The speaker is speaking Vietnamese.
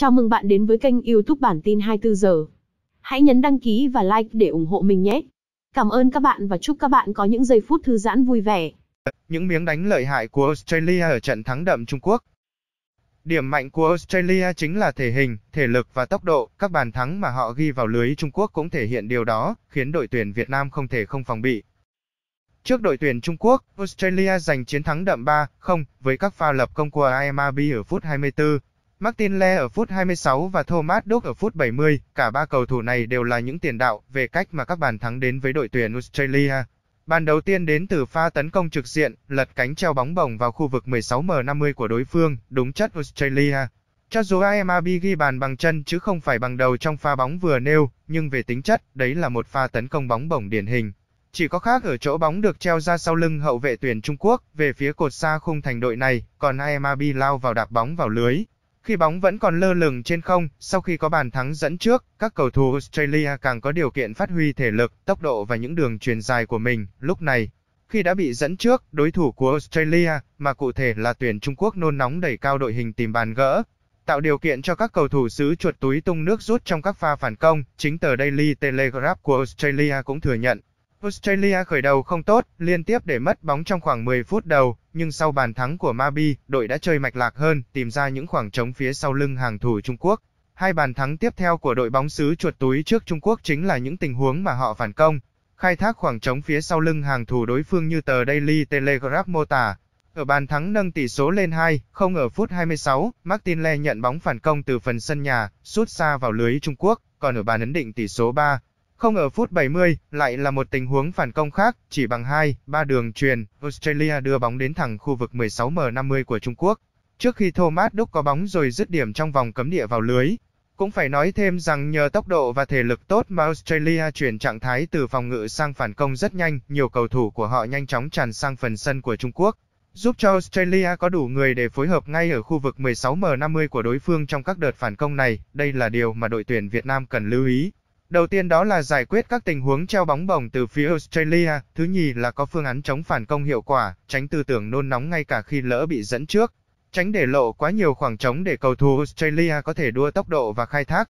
Chào mừng bạn đến với kênh YouTube bản tin 24 giờ. Hãy nhấn đăng ký và like để ủng hộ mình nhé. Cảm ơn các bạn và chúc các bạn có những giây phút thư giãn vui vẻ. Những miếng đánh lợi hại của Australia ở trận thắng đậm Trung Quốc. Điểm mạnh của Australia chính là thể hình, thể lực và tốc độ, các bàn thắng mà họ ghi vào lưới Trung Quốc cũng thể hiện điều đó, khiến đội tuyển Việt Nam không thể không phòng bị. Trước đội tuyển Trung Quốc, Australia giành chiến thắng đậm 3-0 với các pha lập công của Aemabi ở phút 24, Martin Le ở phút 26 và Thomas Dock ở phút 70, cả ba cầu thủ này đều là những tiền đạo về cách mà các bàn thắng đến với đội tuyển Australia. Bàn đầu tiên đến từ pha tấn công trực diện, lật cánh treo bóng bổng vào khu vực 16m50 của đối phương, đúng chất Australia. Cho dù Amabi ghi bàn bằng chân chứ không phải bằng đầu trong pha bóng vừa nêu, nhưng về tính chất, đấy là một pha tấn công bóng bổng điển hình. Chỉ có khác ở chỗ bóng được treo ra sau lưng hậu vệ tuyển Trung Quốc, về phía cột xa khung thành đội này, còn Amabi lao vào đạp bóng vào lưới, khi bóng vẫn còn lơ lửng trên không, sau khi có bàn thắng dẫn trước, các cầu thủ Australia càng có điều kiện phát huy thể lực, tốc độ và những đường truyền dài của mình. Lúc này, khi đã bị dẫn trước, đối thủ của Australia, mà cụ thể là tuyển Trung Quốc nôn nóng đẩy cao đội hình tìm bàn gỡ, tạo điều kiện cho các cầu thủ xứ chuột túi tung nước rút trong các pha phản công. Chính tờ Daily Telegraph của Australia cũng thừa nhận, Australia khởi đầu không tốt, liên tiếp để mất bóng trong khoảng 10 phút đầu, nhưng sau bàn thắng của Mabi, đội đã chơi mạch lạc hơn, tìm ra những khoảng trống phía sau lưng hàng thủ Trung Quốc. Hai bàn thắng tiếp theo của đội bóng xứ chuột túi trước Trung Quốc chính là những tình huống mà họ phản công, khai thác khoảng trống phía sau lưng hàng thủ đối phương như tờ Daily Telegraph mô tả. Ở bàn thắng nâng tỷ số lên 2, không ở phút 26, Martin Le nhận bóng phản công từ phần sân nhà, sút xa vào lưới Trung Quốc, còn ở bàn ấn định tỷ số 3, không ở phút 70, lại là một tình huống phản công khác, chỉ bằng 2, 3 đường truyền, Australia đưa bóng đến thẳng khu vực 16m50 của Trung Quốc. Trước khi Thomas Đúc có bóng rồi dứt điểm trong vòng cấm địa vào lưới, cũng phải nói thêm rằng nhờ tốc độ và thể lực tốt mà Australia chuyển trạng thái từ phòng ngự sang phản công rất nhanh, nhiều cầu thủ của họ nhanh chóng tràn sang phần sân của Trung Quốc, giúp cho Australia có đủ người để phối hợp ngay ở khu vực 16m50 của đối phương trong các đợt phản công này, đây là điều mà đội tuyển Việt Nam cần lưu ý. Đầu tiên đó là giải quyết các tình huống treo bóng bổng từ phía Australia, thứ nhì là có phương án chống phản công hiệu quả, tránh tư tưởng nôn nóng ngay cả khi lỡ bị dẫn trước, tránh để lộ quá nhiều khoảng trống để cầu thủ Australia có thể đua tốc độ và khai thác.